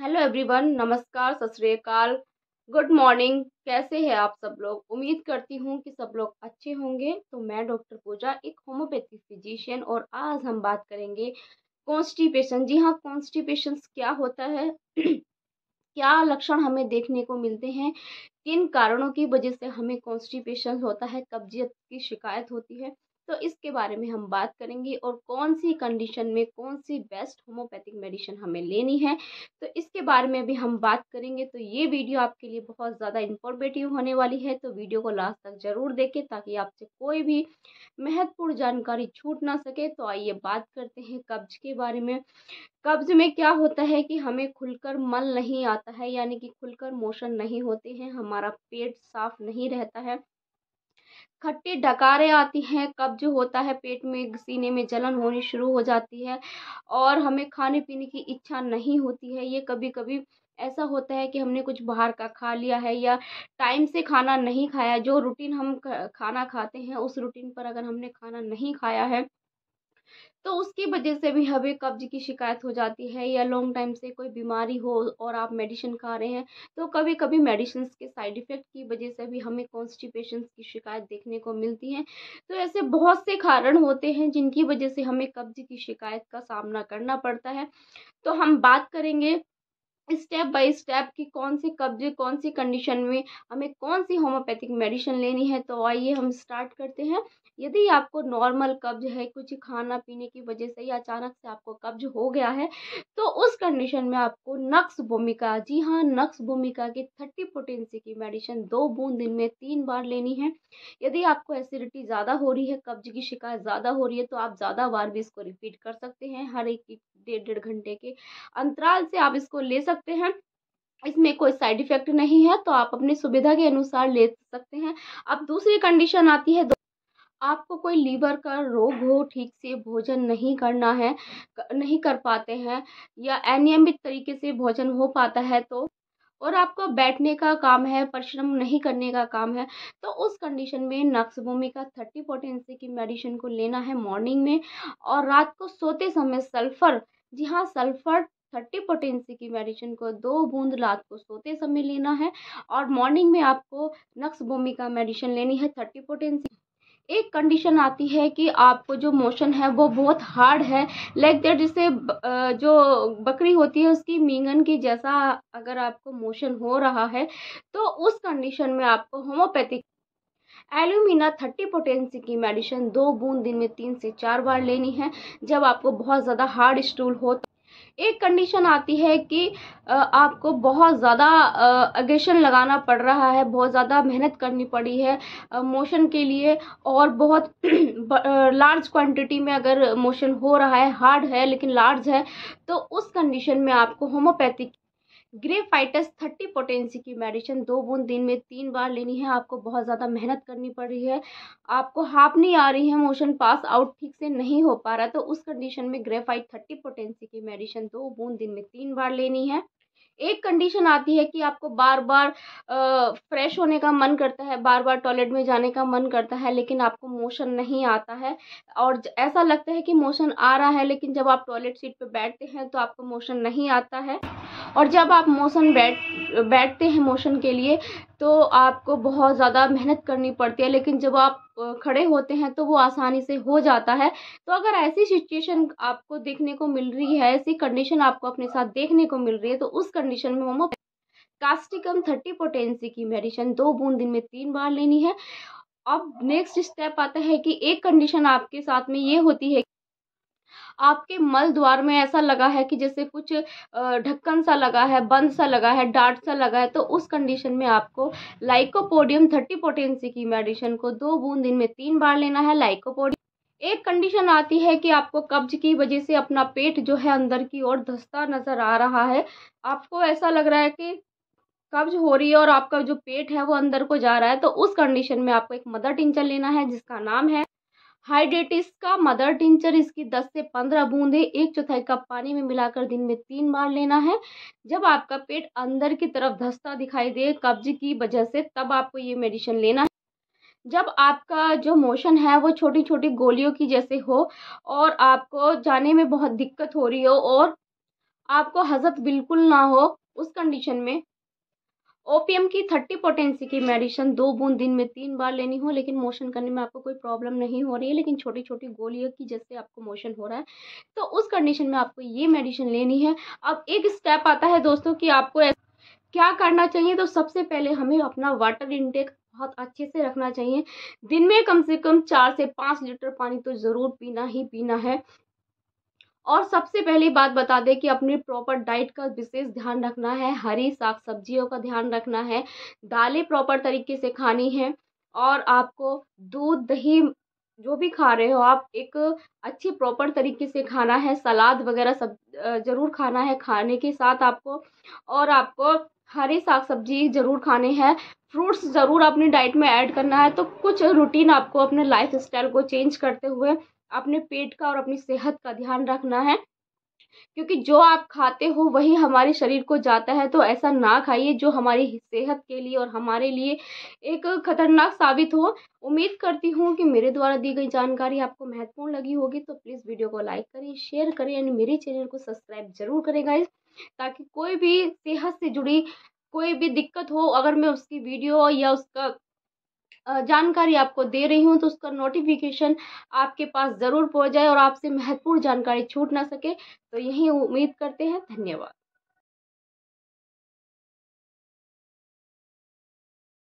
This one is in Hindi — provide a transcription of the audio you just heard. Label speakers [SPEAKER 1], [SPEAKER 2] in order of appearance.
[SPEAKER 1] हेलो एवरीवन नमस्कार सत श्रीकाल गुड मॉर्निंग कैसे हैं आप सब लोग उम्मीद करती हूँ कि सब लोग अच्छे होंगे तो मैं डॉक्टर पूजा एक होम्योपैथी फिजिशियन और आज हम बात करेंगे कॉन्स्टिपेशन जी हाँ कॉन्स्टिपेशन क्या होता है क्या लक्षण हमें देखने को मिलते हैं किन कारणों की वजह से हमें कॉन्स्टिपेशन होता है कब्जियत की शिकायत होती है तो इसके बारे में हम बात करेंगे और कौन सी कंडीशन में कौन सी बेस्ट होम्योपैथिक मेडिसिन हमें लेनी है तो इसके बारे में भी हम बात करेंगे तो ये वीडियो आपके लिए बहुत ज़्यादा इन्फॉर्मेटिव होने वाली है तो वीडियो को लास्ट तक ज़रूर देखें ताकि आपसे कोई भी महत्वपूर्ण जानकारी छूट ना सके तो आइए बात करते हैं कब्ज के बारे में कब्ज में क्या होता है कि हमें खुलकर मल नहीं आता है यानी कि खुलकर मोशन नहीं होते हैं हमारा पेट साफ नहीं रहता है खट्टी डकारें आती हैं कब्ज़ होता है पेट में सीने में जलन होनी शुरू हो जाती है और हमें खाने पीने की इच्छा नहीं होती है ये कभी कभी ऐसा होता है कि हमने कुछ बाहर का खा लिया है या टाइम से खाना नहीं खाया जो रूटीन हम खाना खाते हैं उस रूटीन पर अगर हमने खाना नहीं खाया है तो उसकी वजह से भी हमें कब्ज़ की शिकायत हो जाती है या लॉन्ग टाइम से कोई बीमारी हो और आप मेडिसिन खा रहे हैं तो कभी कभी मेडिसिन के साइड इफ़ेक्ट की वजह से भी हमें कॉन्स्टिपेशन की शिकायत देखने को मिलती है तो ऐसे बहुत से कारण होते हैं जिनकी वजह से हमें कब्ज़ की शिकायत का सामना करना पड़ता है तो हम बात करेंगे स्टेप बाय स्टेप कि कौन सी कब्ज कौन सी कंडीशन में हमें कौन सी होम्योपैथिक मेडिसिन लेनी है तो आइए हम स्टार्ट करते हैं यदि आपको नॉर्मल कब्ज है कुछ खाना पीने की वजह से या अचानक से आपको कब्ज हो गया है तो उस कंडीशन में आपको नक्स भूमिका जी हाँ नक्स भूमिका की थर्टी पोटेंसी की मेडिसिन दो बूंद दिन में तीन बार लेनी है यदि आपको एसिडिटी ज़्यादा हो रही है कब्ज की शिकायत ज़्यादा हो रही है तो आप ज़्यादा बार भी इसको रिपीट कर सकते हैं हर एक डेढ़ डेढ़ घंटे के अंतराल से आप इसको ले सकते हैं इसमें कोई साइड इफेक्ट नहीं है तो आप अपनी सुविधा के अनुसार ले सकते हैं अब दूसरी कंडीशन आती है आपको कोई लीवर का रोग हो ठीक से भोजन नहीं करना है नहीं कर पाते हैं या अनियमित तरीके से भोजन हो पाता है तो और आपको बैठने का काम है परिश्रम नहीं करने का काम है तो उस कंडीशन में नक्सभूमि का थर्टी फोर्टी की मेडिसिन को लेना है मॉर्निंग में और रात को सोते समय सल्फर जी हाँ सल्फर थर्टी पोटेंसी की मेडिसिन को दो बूंद रात को सोते समय लेना है और मॉर्निंग में आपको नक्स भूमि का मेडिसिन लेनी है थर्टी पोटेंसी एक कंडीशन आती है कि आपको जो मोशन है वो बहुत हार्ड है लाइक दैट जैसे जो बकरी होती है उसकी मींगन की जैसा अगर आपको मोशन हो रहा है तो उस कंडीशन में आपको होम्योपैथिक एल्यूमिना थर्टी पोटेंसी की मेडिसिन दो बूंद दिन में तीन से चार बार लेनी है जब आपको बहुत ज़्यादा हार्ड स्टूल हो तो। एक कंडीशन आती है कि आपको बहुत ज़्यादा अगेशन लगाना पड़ रहा है बहुत ज़्यादा मेहनत करनी पड़ी है मोशन के लिए और बहुत लार्ज क्वांटिटी में अगर मोशन हो रहा है हार्ड है लेकिन लार्ज है तो उस कंडीशन में आपको होम्योपैथिक ग्रेफाइटस थर्टी पोटेंसी की मेडिसिन दो बूंद दिन में तीन बार लेनी है आपको बहुत ज़्यादा मेहनत करनी पड़ रही है आपको हाफ नहीं आ रही है मोशन पास आउट ठीक से नहीं हो पा रहा तो उस कंडीशन में ग्रेफाइट थर्टी पोटेंसी की मेडिसिन दो बूंद दिन में तीन बार लेनी है एक कंडीशन आती है कि आपको बार बार फ्रेश होने का मन करता है बार बार टॉयलेट में जाने का मन करता है लेकिन आपको मोशन नहीं आता है और ऐसा लगता है कि मोशन आ रहा है लेकिन जब आप टॉयलेट सीट पर बैठते हैं तो आपको मोशन नहीं आता है और जब आप मोशन बैठ बैठते हैं मोशन के लिए तो आपको बहुत ज़्यादा मेहनत करनी पड़ती है लेकिन जब आप खड़े होते हैं तो वो आसानी से हो जाता है तो अगर ऐसी सिचुएशन आपको देखने को मिल रही है ऐसी कंडीशन आपको अपने साथ देखने को मिल रही है तो उस कंडीशन में होमो कास्टिकम थर्टी पोटेंसी की मेडिसिन दो बूंद दिन में तीन बार लेनी है अब नेक्स्ट स्टेप आता है कि एक कंडीशन आपके साथ में ये होती है आपके मल द्वार में ऐसा लगा है कि जैसे कुछ ढक्कन सा लगा है बंद सा लगा है डांट सा लगा है तो उस कंडीशन में आपको लाइकोपोडियम थर्टी पोटेंसी की मेडिसिन को दो बूंद दिन में तीन बार लेना है लाइकोपोडियम एक कंडीशन आती है कि आपको कब्ज की वजह से अपना पेट जो है अंदर की ओर धसता नज़र आ रहा है आपको ऐसा लग रहा है कि कब्ज हो रही है और आपका जो पेट है वो अंदर को जा रहा है तो उस कंडीशन में आपको एक मदर टिंचर लेना है जिसका नाम है हाइड्रेटिस का मदर टिंचर इसकी 10 से 15 बूंदे एक चौथाई कप पानी में मिलाकर दिन में तीन बार लेना है जब आपका पेट अंदर की तरफ धसता दिखाई दे कब्ज की वजह से तब आपको ये मेडिसिन लेना है जब आपका जो मोशन है वो छोटी छोटी गोलियों की जैसे हो और आपको जाने में बहुत दिक्कत हो रही हो और आपको हजत बिल्कुल ना हो उस कंडीशन में ओपीएम की थर्टी पोटेंसी की मेडिसिन दो बूंद दिन में तीन बार लेनी हो लेकिन मोशन करने में आपको कोई प्रॉब्लम नहीं हो रही है लेकिन छोटी छोटी गोलियों की जैसे आपको मोशन हो रहा है तो उस कंडीशन में आपको ये मेडिसिन लेनी है अब एक स्टेप आता है दोस्तों कि आपको क्या करना चाहिए तो सबसे पहले हमें अपना वाटर इनटेक बहुत अच्छे से रखना चाहिए दिन में कम से कम चार से पाँच लीटर पानी तो ज़रूर पीना ही पीना है और सबसे पहले बात बता दें कि अपनी प्रॉपर डाइट का विशेष ध्यान रखना है हरी साग सब्जियों का ध्यान रखना है दालें प्रॉपर तरीके से खानी है और आपको दूध दही जो भी खा रहे हो आप एक अच्छी प्रॉपर तरीके से खाना है सलाद वगैरह सब ज़रूर खाना है खाने के साथ आपको और आपको हरी साग सब्जी ज़रूर खाने हैं फ्रूट्स ज़रूर अपनी डाइट में ऐड करना है तो कुछ रूटीन आपको अपने लाइफ स्टाइल को चेंज करते हुए अपने पेट का और अपनी सेहत का ध्यान रखना है क्योंकि जो आप खाते हो वही हमारे शरीर को जाता है तो ऐसा ना खाइए जो हमारी सेहत के लिए और हमारे लिए एक खतरनाक साबित हो उम्मीद करती हूँ कि मेरे द्वारा दी गई जानकारी आपको महत्वपूर्ण लगी होगी तो प्लीज़ वीडियो को लाइक करें शेयर करें एंड मेरे चैनल को सब्सक्राइब जरूर करें गाइज ताकि कोई भी सेहत से जुड़ी कोई भी दिक्कत हो अगर मैं उसकी वीडियो या उसका जानकारी आपको दे रही हूँ तो उसका नोटिफिकेशन आपके पास ज़रूर पहुँच जाए और आपसे महत्वपूर्ण जानकारी छूट ना सके तो यही उम्मीद करते हैं धन्यवाद